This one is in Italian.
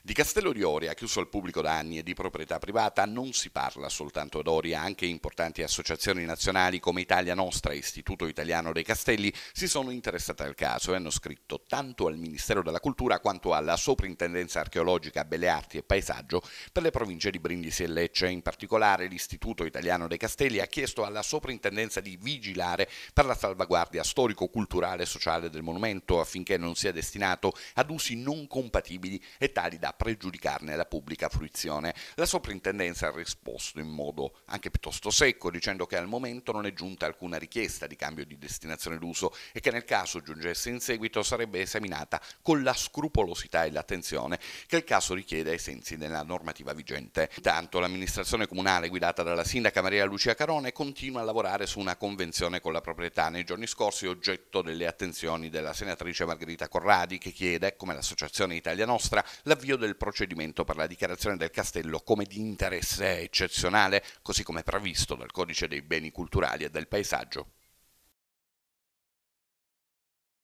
Di Castello di Oria, chiuso al pubblico da anni e di proprietà privata, non si parla soltanto ad Oria, anche importanti associazioni nazionali come Italia Nostra e Istituto Italiano dei Castelli si sono interessate al caso e hanno scritto tanto al Ministero della Cultura quanto alla Soprintendenza Archeologica, Belle Arti e Paesaggio per le province di Brindisi e Lecce. In particolare l'Istituto Italiano dei Castelli ha chiesto alla Soprintendenza di vigilare per la salvaguardia storico-culturale e sociale del monumento affinché non sia destinato ad usi non compatibili e tali da da pregiudicarne la pubblica fruizione. La soprintendenza ha risposto in modo anche piuttosto secco, dicendo che al momento non è giunta alcuna richiesta di cambio di destinazione d'uso e che nel caso giungesse in seguito sarebbe esaminata con la scrupolosità e l'attenzione che il caso richiede ai sensi della normativa vigente. Intanto l'amministrazione comunale guidata dalla sindaca Maria Lucia Carone continua a lavorare su una convenzione con la proprietà nei giorni scorsi oggetto delle attenzioni della senatrice Margherita Corradi che chiede, come l'associazione Italia Nostra, l'avvio del procedimento per la dichiarazione del castello come di interesse eccezionale, così come previsto dal codice dei beni culturali e del paesaggio.